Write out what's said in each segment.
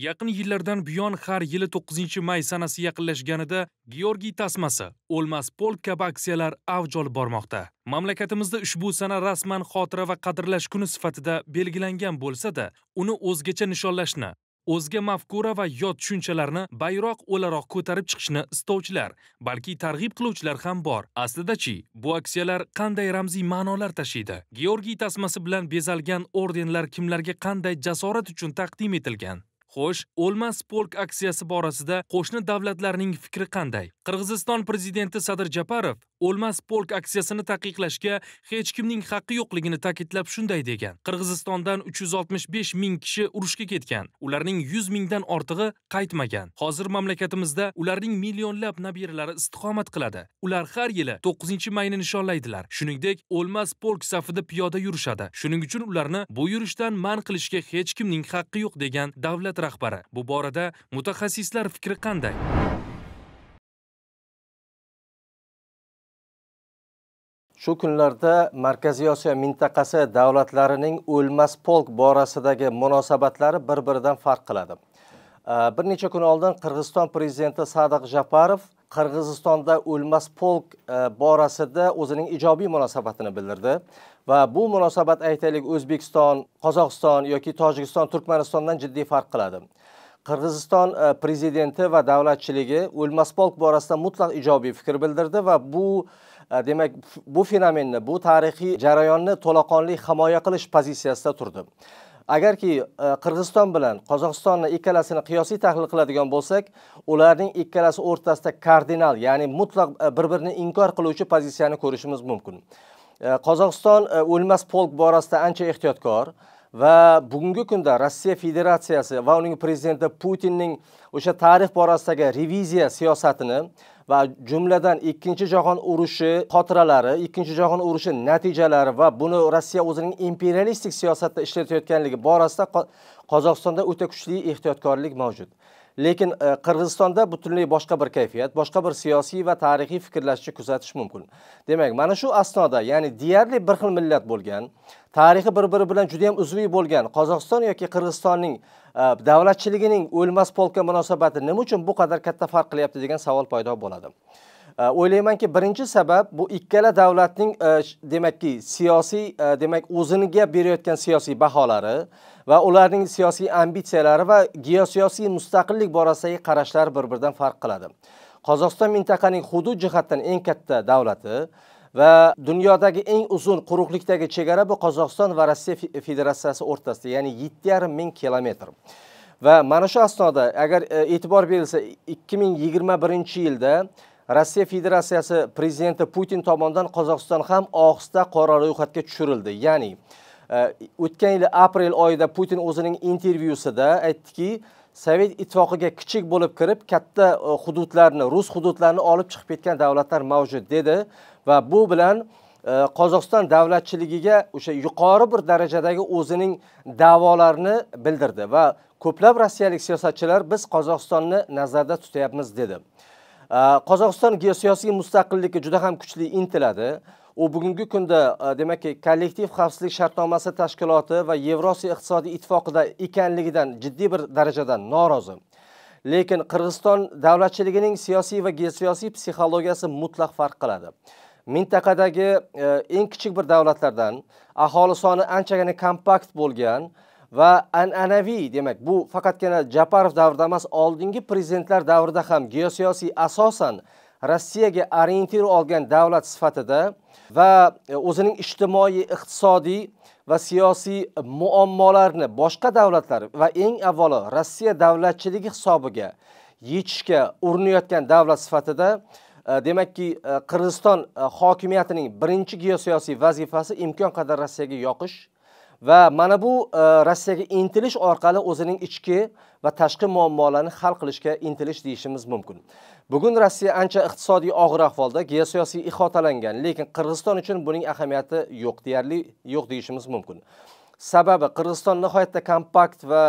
Yaqin yillardan buyon har yili 9-may sanasi yaqinlashganida Georgiy tasmasi, O'lmas polk kabi aksiyalar avj olib bormoqda. Mamlakatimizda ushbu sana rasman xotira va qadrlash kuni sifatida belgilangan bo'lsa-da, uni o'zgacha nishonlashni, o'zga mafkura va yod tushunchalarni bayroq o'laroq ko'tarib chiqishni istovchilar, balki targ'ib qiluvchilar ham bor. aslidachi bu aksiyalar qanday ramziy ma'nolar tashiydi? Georgiy tasmasi bilan bezalgan ordenlar kimlarga qanday jasorat uchun taqdim etilgan? Xo'sh, o'lmas polk aksiyasi borasida qo'shni davlatlarning fikri qanday? Qirg'iziston prezidenti Sadir Japarov o'lmas polk aksiyasini taqiqlashga hech kimning haqqi yo'qligini ta'kidlab shunday degan. Qirg'izistondan 365 ming kishi urushga ketgan. Ularning 100 mingdan ortig'i qaytmagan. Hozir mamlakatimizda ularning millionlab nabiralari istiqomat qiladi. Ular har yili 9-mayni nishonlaydilar. Shuningdek, o'lmas polk safida piyoda yurishadi. Shuning uchun ularni bu yurishdan man qilishga hech kimning haqqi yo'q degan davlat rahbari. Bu borada mutaxassislar fikri qanday? shu kunlarda markaziy osiyo mintaqasi davlatlarining o'lmas polk borasidagi munosabatlari bir biridan farq qiladi bir necha kun oldin qirg'iziston prezidenti sadiq japarov qirg'izistonda o'lmas polk e, borasida o'zining ijobiy munosabatini bildirdi va bu munosabat aytaylik o'zbekiston qozog'iston yoki tojikiston turkmanistondan jiddiy farq qiladi qirg'iziston e, prezidenti va davlatchiligi o'lmas polk borasida mutlaq ijobiy fikr bildirdi va bu Э, demak bu fenomenni bu tarixiy jarayonni to'laqonli himoya qilish pozitsiyasida turdi agarki e, qirg'iziston bilan qozog'istonni ikkalasini qiyosiy tahlil qiladigan bo'lsak ularning ikkalasi o'rtasida kardinal ya'ni mutlaq e, bir birini inkor qiluvchi pozitsiyani ko'rishimiz mumkin e, qozog'iston o'lmas polk borasida ancha ehtiyotkor va bugungi kunda rossiya federatsiyasi va uning prezidenti putinning o'sha tarix borasidagi reviziya siyosatini va jumladan ikkinchi jahon urushi xotiralari ikkinchi jahon urushi natijalari va buni rossiya o'zining imperialistik siyosatda ishlatayotganligi borasida qozog'istonda o'ta kuchli ehtiyotkorlik mavjud lekin e, qirg'izistonda butunlay boshqa bir kayfiyat boshqa bir siyosiy va tarixiy fikrlashni kuzatish mumkin demak mana shu asnoda ya'ni deyarli bir xil millat bo'lgan tarixi bir biri bilan juda yam uzviy bo'lgan qozog'iston yoki qirg'izistonning e, davlatchiligining o'lmas polka munosabati nima uchun bu qadar katta farq qilyapti degan savol paydo bo'ladi o'ylaymanki birinchi sabab bu ikkala davlatning e, demakki siyosiy e, demak o'ziniga berayotgan siyosiy baholari va ularning siyosiy ambitsiyalari va geosiyosiy mustaqillik borasidagi qarashlari bir biridan farq qiladi qozog'iston mintaqaning hudud jihatdan eng katta davlati va dunyodagi eng uzun quruqlikdagi chegara bu qozog'iston va rossiya federatsiyasi o'rtasida ya'ni yetti yarim ming kilometr va mana shu asnoda agar e, e'tibor berilsa ikki ming yigirma birinchi yilda rossiya federatsiyasi prezidenti putin tomonidan qozog'iston ham ohista qora ro'yxatga tushirildi ya'ni e, o'tgan yili aprel oyida putin o'zining intervyusida aytdiki sovet ittifoqiga kichik bo'lib kirib katta e, hududlarni rus hududlarini olib chiqib ketgan davlatlar mavjud dedi va bu bilan e, qozog'iston davlatchiligiga o'sha yuqori bir darajadagi o'zining davolarini bildirdi va ko'plab rossiyalik siyosatchilar biz qozog'istonni nazarda tutyapmiz dedi qozog'iston geosiyosiy mustaqillikka juda ham kuchli intiladi u bugungi kunda e, demakki kollektiv xavfsizlik shartnomasi tashkiloti va yevrosiyo iqtisodiy ittifoqida ekanligidan jiddiy bir darajada norozi lekin qirg'iziston davlatchiligining siyosiy va geosiyosiy psixologiyasi mutlaq farq qiladi mintaqadagi e, eng kichik bir davlatlardan aholi soni anchagina kompakt bo'lgan va an'anaviy demak bu faqatgina Japarov davrida emas, oldingi prezidentlar davrida ham geosiyosiy asosan Rossiyaga orientir olgan davlat sifatida va o'zining ijtimoiy, iqtisodiy va siyosiy muammolarni boshqa davlatlar va eng avvalo Rossiya davlatchiligi hisobiga yechishga urinayotgan davlat sifatida e, demakki e, qirg'iziston e, hokimiyatining birinchi geosiyosiy vazifasi imkon qadar rossiyaga yoqish va mana bu e, Rossiyaga intilish orqali o'zining ichki va tashqi muammolarni hal qilishga intilish deyishimiz mumkin. Bugun Rossiya ancha iqtisodiy og'ir ahvolda, geosiyosiy ihotalangan, lekin Qirg'iziston uchun buning ahamiyati yo'q deyarli yo'q deyishimiz mumkin. Sababi Qirg'iziston nihoyatda kompakt va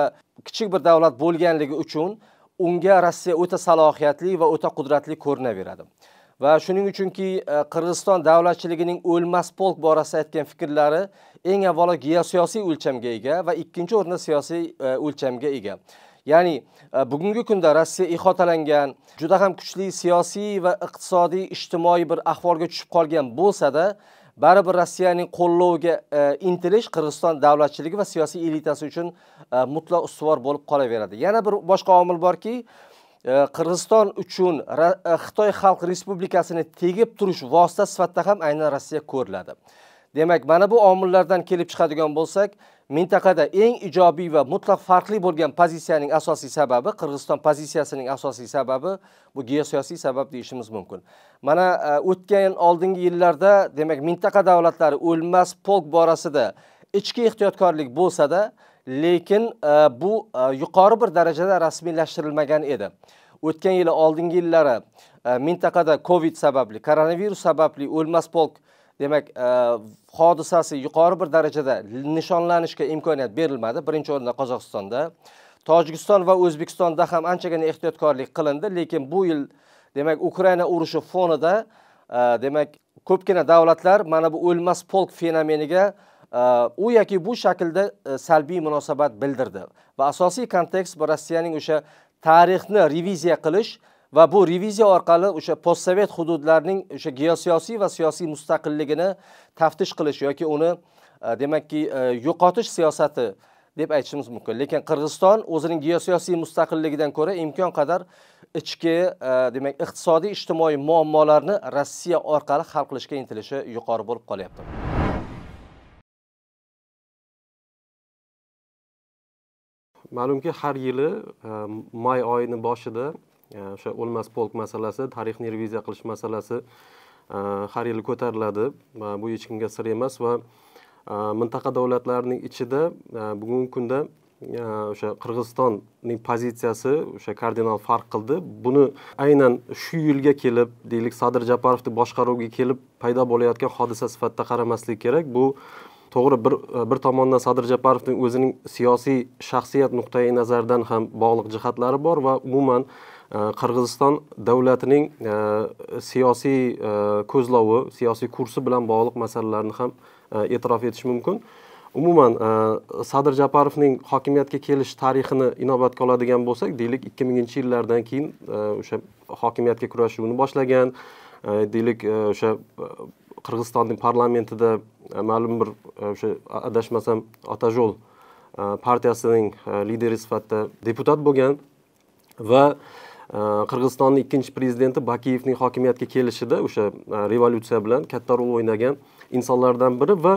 kichik bir davlat bo'lganligi uchun unga Rossiya o'ta salohiyatli va o'ta qudratli ko'rinaveradi. va shuning uchunki e, qirg'iziston davlatchiligining o'lmas polk borasida aytgan fikrlari eng avvalo geosiyosiy o'lchamga ega va ikkinchi o'rinda siyosiy e, o'lchamga ega ya'ni e, bugungi kunda rossiya ihotalangan juda ham kuchli siyosiy va iqtisodiy ijtimoiy bir ahvolga tushib qolgan bo'lsada baribir rossiyaning qo'lloviga intilish qirg'iziston davlatchiligi va siyosiy elitasi uchun mutlaq ustuvor bo'lib qolaveradi yana bir boshqa omil borki Э, qirg'iziston uchun e, xitoy xalq respublikasini tegib turish vosita sifatida ham aynan rossiya ko'riladi demak mana bu omillardan kelib chiqadigan bo'lsak mintaqada eng ijobiy va mutlaq farqli bo'lgan pozitsiyaning asosiy sababi qirg'iziston pozitsiyasining asosiy sababi bu geosiyosiy sabab deyishimiz mumkin mana e, o'tgan oldingi yillarda demak mintaqa davlatlari o'lmas polk borasida ichki ehtiyotkorlik bo'lsada lekin e, bu e, yuqori bir darajada rasmiylashtirilmagan edi o'tgan yili oldingi yillari e, mintaqada covid sababli koronavirus sababli o'lmas polk demak hodisasi yuqori bir darajada nishonlanishga imkoniyat berilmadi birinchi o'rinda qozog'istonda tojikiston va o'zbekistonda ham anchagina ehtiyotkorlik qilindi lekin bu yil demak ukraina urushi fonida demak ko'pgina davlatlar mana bu o'lmas polk fenomeniga u yoki bu shaklda e, salbiy munosabat bildirdi va asosiy kontekst bu rossiyaning o'sha tarixni reviziya qilish va bu reviziya orqali o'sha postsovet hududlarning o'sha geosiyosiy va siyosiy mustaqilligini taftish qilish yoki uni e, demakki e, yo'qotish siyosati deb aytishimiz mumkin lekin qirg'iziston o'zining geosiyosiy mustaqilligidan ko'ra imkon qadar ichki demak iqtisodiy ijtimoiy muammolarni rossiya orqali hal qilishga intilishi yuqori bo'lib qolyapti ma'lumki har yili e, may oyini boshida e, o'sha o'lmas polk masalasi tarixni reviziya qilish masalasi e, har yili ko'tariladi bu hech kimga sir emas va mintaqa davlatlarining ichida bugungi kunda o'sha qirg'izistonning pozitsiyasi o'sha kardinal farq qildi buni aynan shu yilga kelib deylik sadir japarovni boshqaruviga kelib paydo bo'layotgan hodisa sifatida qaramaslik kerak bu to'g'ri bir e, bir tomondan sadir japarovning o'zining siyosiy shaxsiyat nuqtai nazaridan ham bog'liq jihatlari bor va umuman e, qirg'iziston davlatining e, siyosiy ko'zlovi siyosiy kursi bilan bog'liq masalalarni ham e'tirof etish mumkin umuman sadir japarovning hokimiyatga kelish tarixini inobatga oladigan bo'lsak deylik ikki minginchi yillardan keyin o'sha hokimiyatga kurashuvini boshlagan deylik o'sha qirg'izistonning parlamentida e, ma'lum bir e, o'sha adashmasam otajo'l e, partiyasining lideri sifatida deputat bo'lgan va qirg'izistonni ikkinchi prezidenti bakiyevning hokimiyatga kelishida o'sha revolyutsiya bilan katta rol o'ynagan insonlardan biri va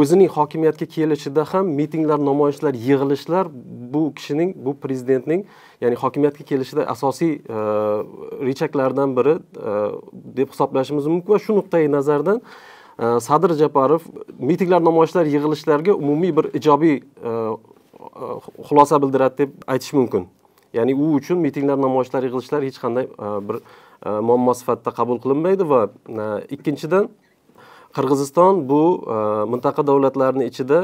o'zining hokimiyatga kelishida ham mitinglar namoyishlar yig'ilishlar bu kishining bu prezidentning ya'ni hokimiyatga kelishida asosiy rechaklardan biri deb hisoblashimiz mumkin va shu nuqtai nazardan sadir japarov mitinglar namoyishlar yig'ilishlarga umumiy bir ijobiy xulosa bildiradi deb aytish mumkin ya'ni u uchun mitinglar namoyishlar yig'ilishlar hech qanday e, bir e, muammo sifatida qabul qilinmaydi va e, ikkinchidan qirg'iziston bu mintaqa davlatlarini ichida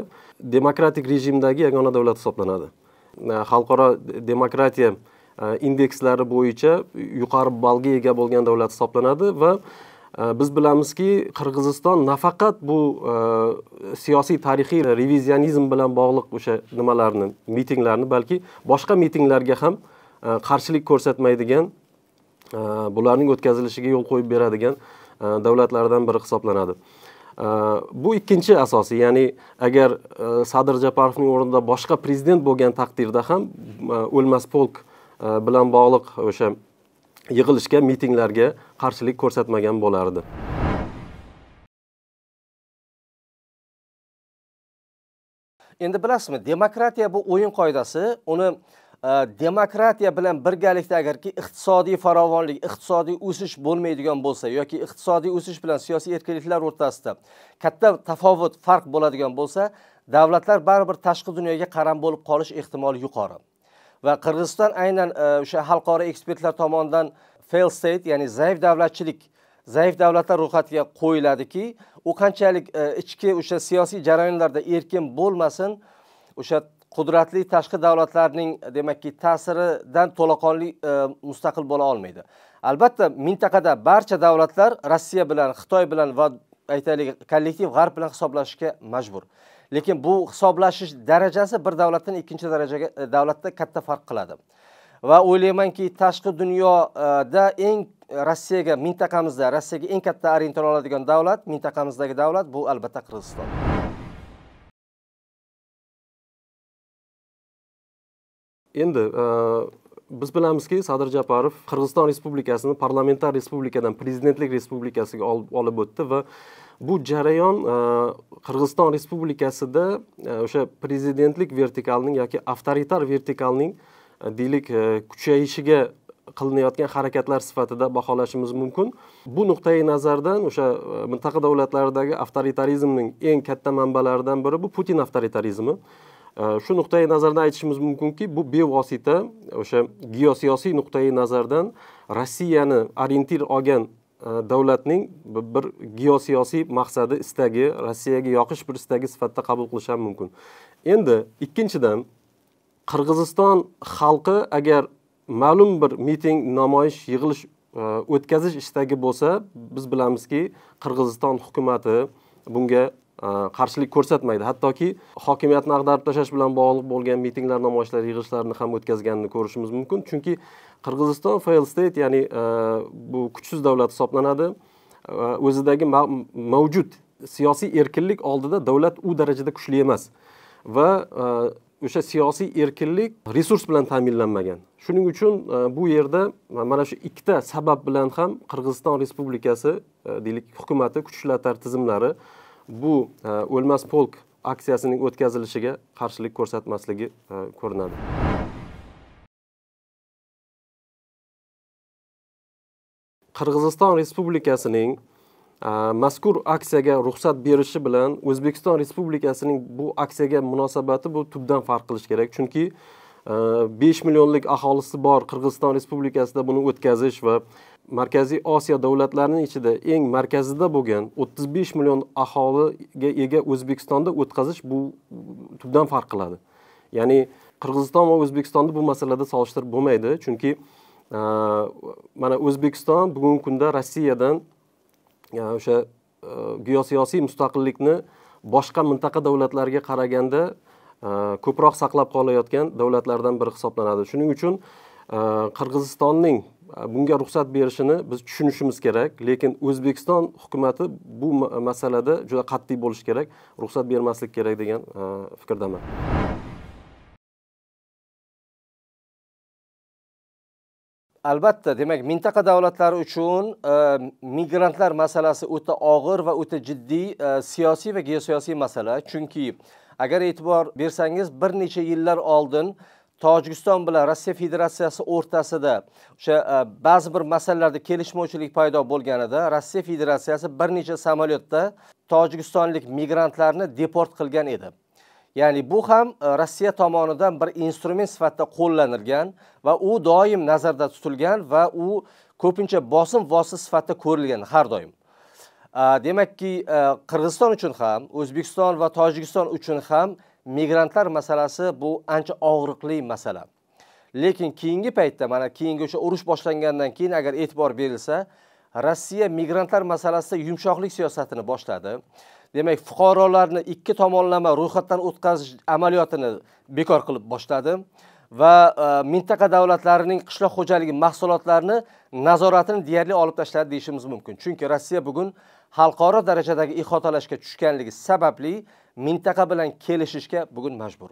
demokratik rejimdagi yagona davlat hisoblanadi xalqaro demokratiya indekslari bo'yicha yuqori ballga ega bo'lgan davlat hisoblanadi va biz bilamizki qirg'iziston nafaqat bu e, siyosiy tarixiy revizionizm bilan bog'liq o'sha nimalarni mitinglarni balki boshqa mitinglarga ham e, qarshilik ko'rsatmaydigan e, bularning o'tkazilishiga yo'l qo'yib beradigan davlatlardan biri hisoblanadi bu ikkinchi asosi ya'ni agar sadir japarovning o'rnida boshqa prezident bo'lgan taqdirda ham o'lmas polk bilan bog'liq o'sha yig'ilishga mitinglarga qarshilik ko'rsatmagan bo'lardi endi bilasizmi demokratiya bu o'yin qoidasi uni e, demokratiya bilan birgalikda agarki iqtisodiy farovonlik iqtisodiy o'sish bo'lmaydigan bo'lsa yoki iqtisodiy o'sish bilan siyosiy erkinliklar o'rtasida katta tafovut farq bo'ladigan bo'lsa davlatlar baribir tashqi dunyoga qaram bo'lib qolish ehtimoli yuqori va qirg'iziston aynan e, o'sha xalqaro ekspertlar tomonidan fail state ya'ni zaif davlatchilik zaif davlatlar ro'yxatiga qo'yiladiki u qanchalik e, ichki o'sha siyosiy jarayonlarda erkin bo'lmasin o'sha qudratli tashqi davlatlarning demakki ta'siridan to'laqonli e, mustaqil bo'la olmaydi albatta mintaqada barcha davlatlar rossiya bilan xitoy bilan va aytaylik kollektiv g'arb bilan hisoblashishga majbur lekin bu hisoblashish darajasi bir davlatdan ikkinchi darajaga e, davlatda katta farq qiladi va o'ylaymanki tashqi dunyoda eng e, rossiyaga mintaqamizda rossiyaga eng katta orientir oladigan davlat mintaqamizdagi davlat bu albatta qirg'iziston endi e, biz bilamizki sadir japarov qirg'iziston respublikasini parlamentar respublikadan prezidentlik respublikasiga olib o'tdi va bu jarayon e, qirg'iziston respublikasida e, o'sha prezidentlik vertikalining yoki avtoritar vertikalning e, deylik kuchayishiga qilinayotgan harakatlar sifatida baholashimiz mumkin bu nuqtai nazardan o'sha mintaqa davlatlaridagi avtoritarizmning eng katta manbalaridan biri bu putin avtoritarizmi shu nuqtai nazardan aytishimiz mumkinki bu bevosita o'sha geosiyosiy nuqtai nazardan rossiyani orientir olgan Э, davlatning bir geosiyosiy maqsadi istagi rossiyaga yoqish bir istagi sifatida qabul qilish ham mumkin endi ikkinchidan qirg'iziston xalqi agar ma'lum bir miting namoyish yig'ilish e, o'tkazish istagi bo'lsa biz bilamizki qirg'iziston hukumati bunga Э, qarshilik ko'rsatmaydi hattoki hokimiyatni ag'darib tashlash bilan bog'liq bo'lgan mitinglar namoyishlar yig'ilishlarni ham o'tkazganini ko'rishimiz mumkin chunki qirg'iziston fail state ya'ni e, bu kuchsiz davlat hisoblanadi e, o'zidagi mavjud siyosiy erkinlik oldida davlat u darajada kuchli emas va e, o'sha siyosiy erkinlik resurs bilan ta'minlanmagan shuning uchun bu yerda mana shu ikkita sabab bilan ham qirg'iziston respublikasi deylik hukumati kuch ishlatar tizimlari bu e, o'lmas polk aksiyasining o'tkazilishiga qarshilik ko'rsatmasligi e, ko'rinadi qirg'iziston respublikasining e, mazkur aksiyaga ruxsat berishi bilan o'zbekiston respublikasining bu aksiyaga munosabati bu tubdan farq qilish kerak chunki besh millionlik aholisi bor qirg'iziston respublikasida buni o'tkazish va markaziy osiyo davlatlarining ichida eng markazida bo'lgan 35 million aholiga ega o'zbekistonda o'tkazish bu tubdan farq qiladi ya'ni qirg'iziston va o'zbekistonni bu masalada solishtirib bo'lmaydi chunki e, mana o'zbekiston bugungi kunda rossiyadan e, o'sha e, geosiyosiy mustaqillikni boshqa mintaqa davlatlariga qaraganda ko'proq saqlab qolayotgan davlatlardan biri hisoblanadi shuning uchun qirg'izistonning bunga ruxsat berishini biz tushunishimiz kerak lekin o'zbekiston hukumati bu masalada juda qat'iy bo'lishi kerak ruxsat bermaslik kerak degan fikrdaman albatta demak mintaqa davlatlari uchun e, migrantlar masalasi o'ta og'ir va o'ta jiddiy e, siyosiy va geosiyosiy masala chunki agar e'tibor bersangiz bir necha yillar oldin tojikiston bilan rossiya federatsiyasi o'rtasida o'sha e, ba'zi bir masalalarda kelishmovchilik paydo bo'lganida rossiya federatsiyasi bir necha samolyotda tojikistonlik migrantlarni deport qilgan edi ya'ni bu ham e, rossiya tomonidan bir instrument sifatida qo'llanilgan va u doim nazarda tutilgan va u ko'pincha bosim vositasi sifatida ko'rilgan har doim e, demakki qirg'iziston uchun ham o'zbekiston va tojikiston uchun ham migrantlar masalasi bu ancha og'riqli masala lekin keyingi paytda mana keyingi o'sha urush boshlangandan keyin agar e'tibor berilsa rossiya migrantlar masalasida yumshoqlik siyosatini boshladi demak fuqarolarni ikki tomonlama ro'yxatdan o'tkazish amaliyotini bekor qilib boshladi va e, mintaqa davlatlarining qishloq xo'jaligi mahsulotlarini nazoratini deyarli olib tashladi deyishimiz mumkin chunki rossiya bugun xalqaro darajadagi ihotalashga tushganligi sababli mintaqa bilan kelishishga bugun majbur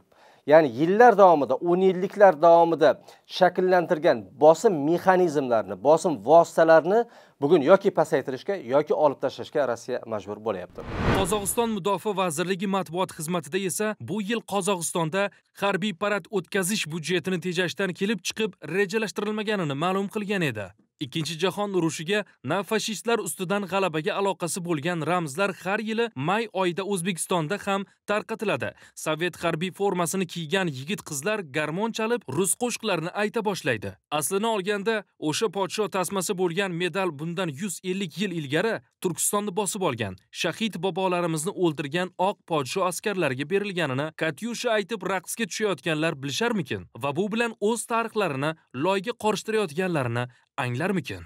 ya'ni yillar davomida o'n yilliklar davomida shakllantirgan bosim mexanizmlarini bosim vositalarini bugun yoki pasaytirishga yoki olib tashlashga rossiya majbur bo'lyapti qozog'iston mudofaa vazirligi matbuot xizmatida esa bu yil qozog'istonda harbiy parad o'tkazish budjetini tejashdan kelib chiqib rejalashtirilmaganini ma'lum qilgan edi ikkinchi jahon urushiga na fashistlar ustidan g'alabaga aloqasi bo'lgan ramzlar har yili may oyida o'zbekistonda ham tarqatiladi sovet harbiy formasini kiygan yigit qizlar garmon chalib rus qo'shiqlarini ayta boshlaydi aslini olganda o'sha podsho tasmasi bo'lgan medal bundan 150 yil ilgari turkistonni bosib olgan shahid bobolarimizni o'ldirgan oq podsho askarlariga berilganini katyusha aytib raqsga tushayotganlar bilisharmikin va bu bilan o'z tarixlarini loyga qorishtirayotganlarini anglarmikin